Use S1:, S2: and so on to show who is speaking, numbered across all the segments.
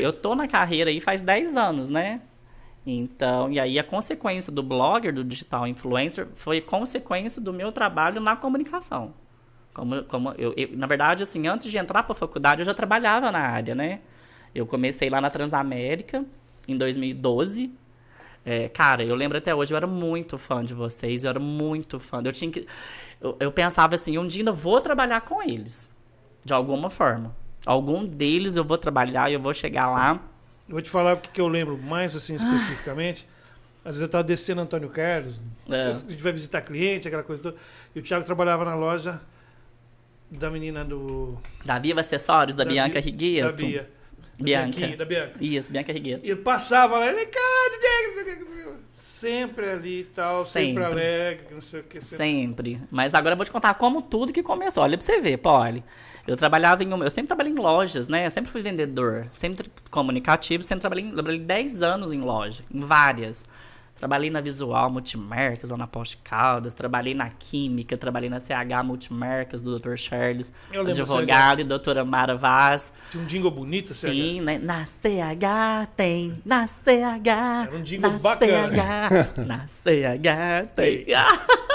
S1: Eu tô na carreira aí faz 10 anos, né? Então, e aí a consequência do blogger, do digital influencer, foi consequência do meu trabalho na comunicação. Como, como eu, eu na verdade, assim, antes de entrar para a faculdade, eu já trabalhava na área, né? Eu comecei lá na Transamérica em 2012. É, cara, eu lembro até hoje, eu era muito fã de vocês, eu era muito fã. Eu tinha que, eu, eu pensava assim, um dia ainda vou trabalhar com eles, de alguma forma. Algum deles eu vou trabalhar, e eu vou chegar lá. Eu vou te falar o que eu lembro mais assim especificamente. Às vezes eu estava descendo Antônio Carlos, é. a gente vai visitar cliente, aquela coisa toda. E o Thiago trabalhava na loja da menina do. Da Viva Acessórios, da, da Bianca Rigueto. Da Bia. Bianca. da Bianca. Isso, Bianca Rigueto. E ele passava lá, ele, sempre ali e tal, sempre. sempre alegre, não sei o que. Sempre. sempre. Mas agora eu vou te contar como tudo que começou. Olha pra você ver, Polly. Eu trabalhava em uma, eu sempre trabalhei em lojas, né? Eu sempre fui vendedor, sempre comunicativo, sempre trabalhei, trabalhei 10 anos em loja, em várias. Trabalhei na Visual Multimarcas, lá na Poste Caldas, trabalhei na Química, trabalhei na CH Multimarcas do Dr. Charles, eu advogado e doutora Mara Vaz. Tinha um jingle bonito, Sim, né? Na CH tem, na CH. Era um jingle na bacana. CH, na CH tem.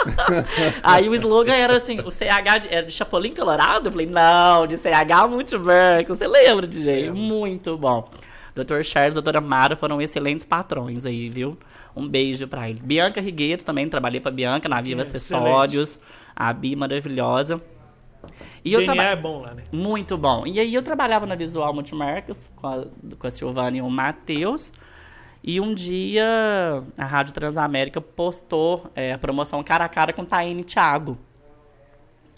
S1: Aí o slogan era assim, o CH era é de Chapolin Colorado? Eu falei, não, de CH Multimarcas. Você lembra, DJ? É. Muito bom. Dr. Charles e doutora Mara foram excelentes patrões aí, viu? Um beijo para eles. Bianca Rigueto também, trabalhei para Bianca na Viva Acessórios. A Bi maravilhosa. E eu traba... é bom lá, né? Muito bom. E aí eu trabalhava na Visual Multimarcas com a, com a Silvana e o Matheus. E um dia a Rádio Transamérica postou é, a promoção cara a cara com Taine Thiago.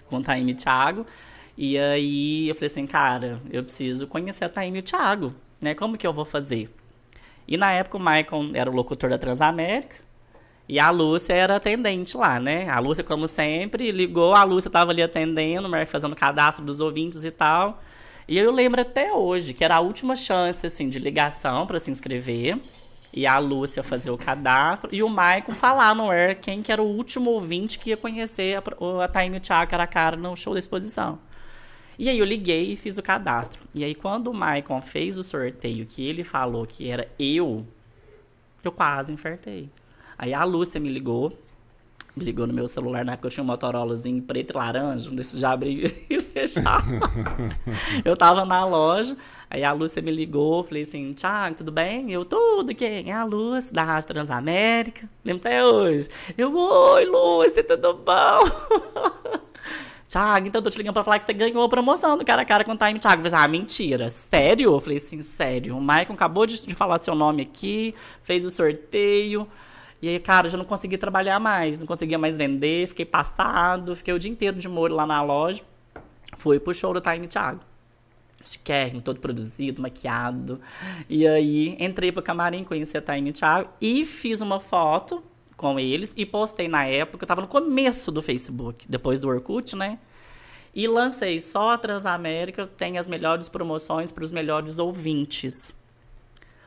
S1: Com Taine Thiago. E aí eu falei assim, cara, eu preciso conhecer a Taime Thiago, né? Como que eu vou fazer? E na época o Michael era o locutor da Transamérica. E a Lúcia era atendente lá, né? A Lúcia, como sempre, ligou, a Lúcia tava ali atendendo, fazendo cadastro dos ouvintes e tal. E eu lembro até hoje que era a última chance, assim, de ligação para se inscrever. E a Lúcia fazer o cadastro. E o Maicon falar no air quem que era o último ouvinte que ia conhecer a, a Taime cara a cara no show da exposição. E aí eu liguei e fiz o cadastro. E aí quando o Maicon fez o sorteio que ele falou que era eu, eu quase enfertei. Aí a Lúcia me ligou, me ligou no meu celular, na época eu tinha um Motorolazinho preto e laranja, um desses já abrir e fechar. eu tava na loja, aí a Lúcia me ligou, falei assim, Tiago, tudo bem? Eu, tudo, quem? É a Lúcia, da Rádio Transamérica, lembro até hoje. Eu, oi Lúcia, tudo bom? Thiago, então eu tô te ligando pra falar que você ganhou a promoção do cara a cara com o Time Thiago. Eu falei, ah, mentira, sério? Eu falei assim, sério. O Maicon acabou de, de falar seu nome aqui, fez o sorteio. E aí, cara, eu já não consegui trabalhar mais, não conseguia mais vender, fiquei passado, fiquei o dia inteiro de molho lá na loja. Fui pro show do Time Thiago. Chiquérrimo, todo produzido, maquiado. E aí, entrei pro camarim, conheci a Time Thiago e fiz uma foto com eles e postei na época, eu tava no começo do Facebook, depois do Orkut, né? E lancei só a Transamérica, tem as melhores promoções para os melhores ouvintes.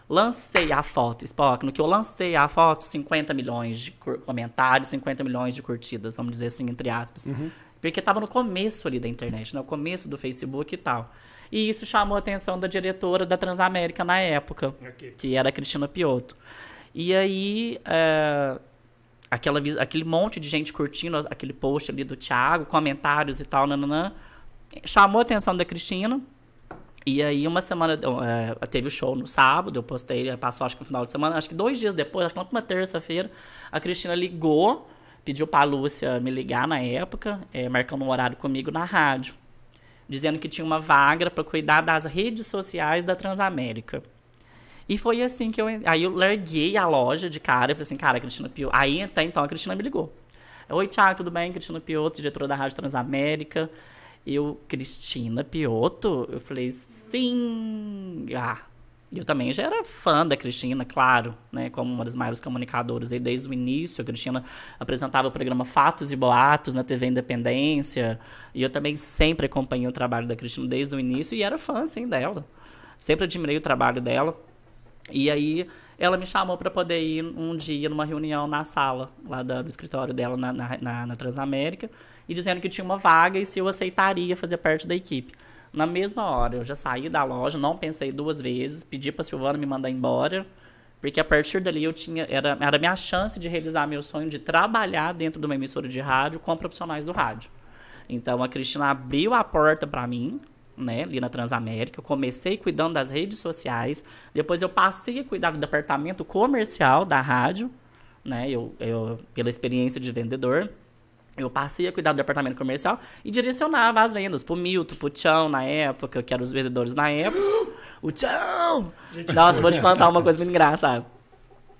S1: Lancei a foto, Spock, no que eu lancei a foto, 50 milhões de comentários, 50 milhões de curtidas, vamos dizer assim, entre aspas. Uhum. Porque estava no começo ali da internet, no né? começo do Facebook e tal. E isso chamou a atenção da diretora da Transamérica na época, que era a Cristina Piotto. E aí, eh, aquela, aquele monte de gente curtindo aquele post ali do Thiago, comentários e tal, nananã, chamou a atenção da Cristina. E aí, uma semana, é, teve o show no sábado, eu postei, é, passou acho que no final de semana, acho que dois dias depois, acho que uma terça-feira, a Cristina ligou, pediu pra Lúcia me ligar na época, é, marcando um horário comigo na rádio, dizendo que tinha uma vaga para cuidar das redes sociais da Transamérica. E foi assim que eu. Aí eu larguei a loja de cara. Eu falei assim, cara, a Cristina Pio. Aí até então a Cristina me ligou. Oi, Thiago, tudo bem? Cristina Pioto, diretora da Rádio Transamérica. Eu, Cristina Pioto? Eu falei, sim. Ah, eu também já era fã da Cristina, claro, né? Como uma das maiores comunicadoras e desde o início. A Cristina apresentava o programa Fatos e Boatos na TV Independência. E eu também sempre acompanhei o trabalho da Cristina desde o início e era fã, sim, dela. Sempre admirei o trabalho dela. E aí ela me chamou para poder ir um dia numa reunião na sala lá do, escritório dela na, na, na, na Transamérica e dizendo que tinha uma vaga e se eu aceitaria fazer parte da equipe. Na mesma hora, eu já saí da loja, não pensei duas vezes, pedi para Silvana me mandar embora, porque a partir dali eu tinha era era minha chance de realizar meu sonho de trabalhar dentro de uma emissora de rádio com profissionais do rádio. Então a Cristina abriu a porta para mim, né, ali na Transamérica. Eu comecei cuidando das redes sociais, depois eu passei a cuidar do departamento comercial da rádio, né, eu, eu pela experiência de vendedor. Eu passei a cuidar do departamento comercial e direcionava as vendas pro Milton, pro Tchão na época, que eram os vendedores na época. o Tchão! Nossa, vou te contar uma coisa muito engraçada.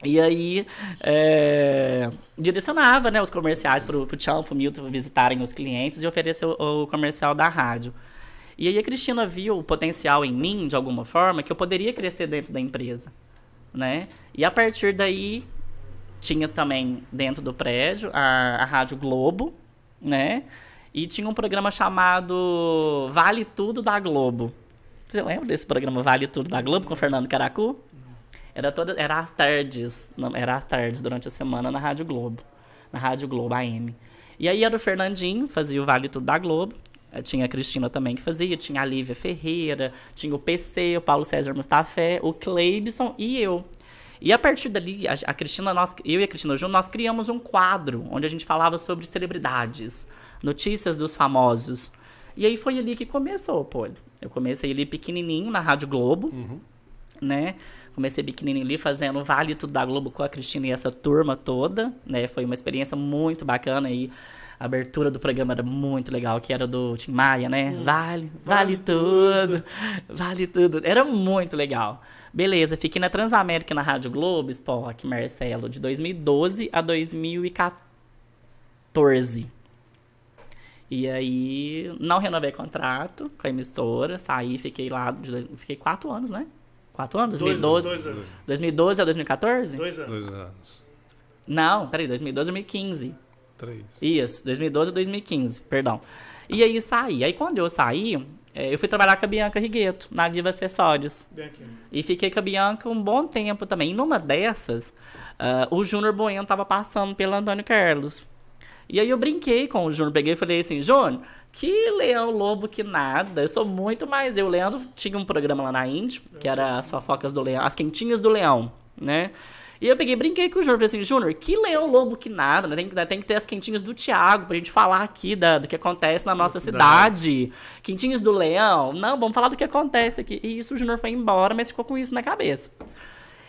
S1: E aí, é, direcionava né, os comerciais pro, pro Tchão, pro Milton visitarem os clientes e oferecer o, o comercial da rádio. E aí a Cristina viu o potencial em mim, de alguma forma, que eu poderia crescer dentro da empresa, né? E a partir daí, tinha também dentro do prédio a, a Rádio Globo, né? E tinha um programa chamado Vale Tudo da Globo. Você lembra desse programa Vale Tudo da Globo com Fernando Caracu? Era toda, era às tardes, não, era às tardes durante a semana na Rádio Globo, na Rádio Globo AM. E aí era o Fernandinho, fazia o Vale Tudo da Globo, eh, tinha a Cristina também que fazia, tinha a Lívia Ferreira, tinha o PC, o Paulo César Mustafé, o Cleibson e eu. E a partir dali, a, a Cristina, nós, eu e a Cristina junto nós criamos um quadro onde a gente falava sobre celebridades, notícias dos famosos. E aí foi ali que começou, pô. Eu comecei ali pequenininho na Rádio Globo, uhum. né? Comecei pequenininho ali fazendo Vale Tudo da Globo com a Cristina e essa turma toda, né? Foi uma experiência muito bacana aí. E a abertura do programa era muito legal, que era do Tim Maia, né? Hum. Vale, vale, vale tudo, tudo, vale tudo. Era muito legal. Beleza, fiquei na Transamérica na Rádio Globo, Spock, Marcelo, de 2012 a 2014. E aí, não renovei contrato com a emissora, saí, fiquei lá, de dois, fiquei quatro anos, né? Quatro anos? 2012? Dois, anos. 2012 a 2014? Dois anos. Dois anos. Não, peraí, 2012 a 2015. 2003. Isso, 2012 e 2015, perdão. E aí saí. Aí quando eu saí, é, eu fui trabalhar com a Bianca Rigueto, na Viva Acessórios. Né? E fiquei com a Bianca um bom tempo também. E numa dessas, uh, o Júnior Bueno tava passando pelo Antônio Carlos. E aí eu brinquei com o Júnior, peguei e falei assim, Júnior, que leão lobo que nada. Eu sou muito mais. Eu, Leandro, tinha um programa lá na Indy, que era as fofocas do leão, as quentinhas do leão, né? E eu peguei, brinquei com o Júnior, falei assim, Júnior, que leão lobo que nada, né? Tem, tem que ter as quentinhas do Tiago pra gente falar aqui da, do que acontece na nossa cidade. cidade. Quentinhas do leão. Não, vamos falar do que acontece aqui. E isso o Júnior foi embora, mas ficou com isso na cabeça.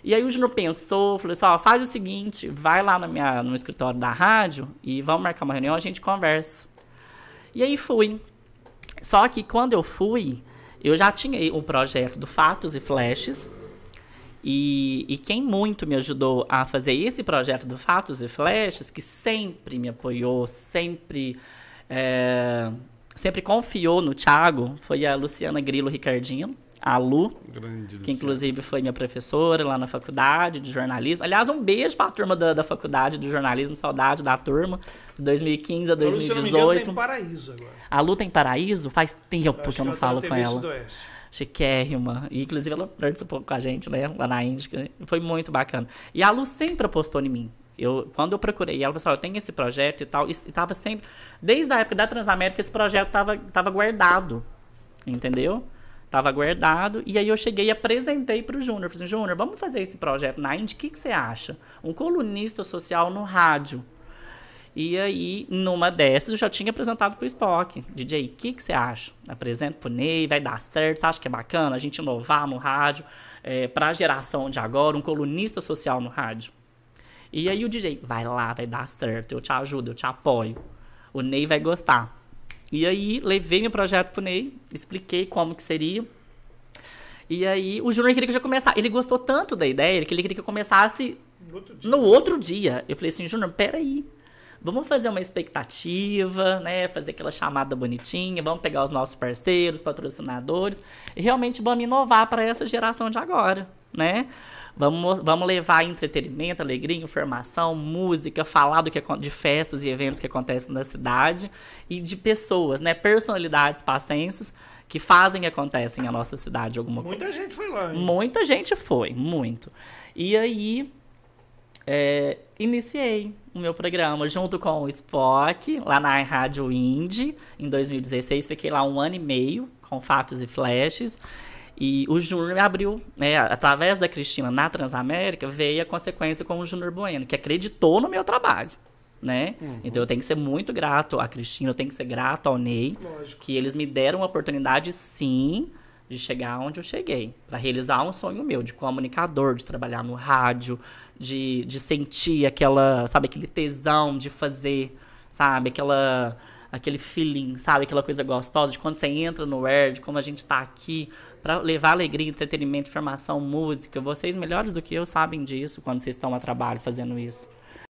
S1: E aí o Júnior pensou, falou assim, ó, faz o seguinte, vai lá na minha, no escritório da rádio e vamos marcar uma reunião, a gente conversa. E aí fui. Só que quando eu fui, eu já tinha o projeto do Fatos e Flashes, e, e, quem muito me ajudou a fazer esse projeto do Fatos e Flechas, que sempre me apoiou, sempre, é, sempre confiou no Thiago, foi a Luciana Grilo Ricardinho, a Lu, Grande que inclusive foi minha professora lá na faculdade de jornalismo. Aliás, um beijo para a turma da, da faculdade de jornalismo, saudade da turma, de 2015 a 2018. A Lu, tem paraíso agora. A Lu tem paraíso? Faz tempo que eu não tá falo com ela. Oeste chiquérrima. E, inclusive, ela participou com a gente, né? Lá na Índica. Foi muito bacana. E a Lu sempre apostou em mim. Eu, quando eu procurei ela, falou: assim, eu tenho esse projeto e tal, e estava sempre. Desde a época da Transamérica, esse projeto estava tava guardado. Entendeu? Tava guardado. E aí eu cheguei e apresentei para o Júnior. Falei assim, Júnior, vamos fazer esse projeto na Indy, o que, que você acha? Um colunista social no rádio. E aí, numa dessas, eu já tinha apresentado pro Spock. DJ, o que, que você acha? Apresento pro Ney, vai dar certo, você acha que é bacana a gente inovar no rádio é, para a geração de agora, um colunista social no rádio? E aí o DJ, vai lá, vai dar certo, eu te ajudo, eu te apoio. O Ney vai gostar. E aí, levei meu projeto pro Ney, expliquei como que seria. E aí, o Júnior queria que eu já começasse. Ele gostou tanto da ideia, que ele queria que eu começasse no outro dia. No outro dia. Eu falei assim, Júnior, peraí. aí Vamos fazer uma expectativa, né? Fazer aquela chamada bonitinha, vamos pegar os nossos parceiros, patrocinadores e realmente vamos inovar para essa geração de agora, né? Vamos, vamos levar entretenimento, alegria, informação, música, falar do que, de festas e eventos que acontecem na cidade e de pessoas, né? Personalidades pacenses que fazem e acontecem a nossa cidade alguma coisa. Muita gente foi lá. Hein? Muita gente foi, muito. E aí, é, iniciei o meu programa junto com o Spock, lá na Rádio Indie, em 2016. Fiquei lá um ano e meio com fatos e flashes. E o Júnior abriu, né, através da Cristina na Transamérica, veio a consequência com o Júnior Bueno, que acreditou no meu trabalho. Né? Uhum. Então eu tenho que ser muito grato à Cristina, eu tenho que ser grato ao Ney, Lógico. que eles me deram a oportunidade, sim, de chegar onde eu cheguei, para realizar um sonho meu de comunicador, de trabalhar no rádio, de, de sentir aquela, sabe, aquele tesão de fazer, sabe, aquela aquele feeling, sabe, aquela coisa gostosa de quando você entra no Air, de como a gente está aqui para levar alegria, entretenimento, informação, música. Vocês melhores do que eu sabem disso quando vocês estão a trabalho fazendo isso.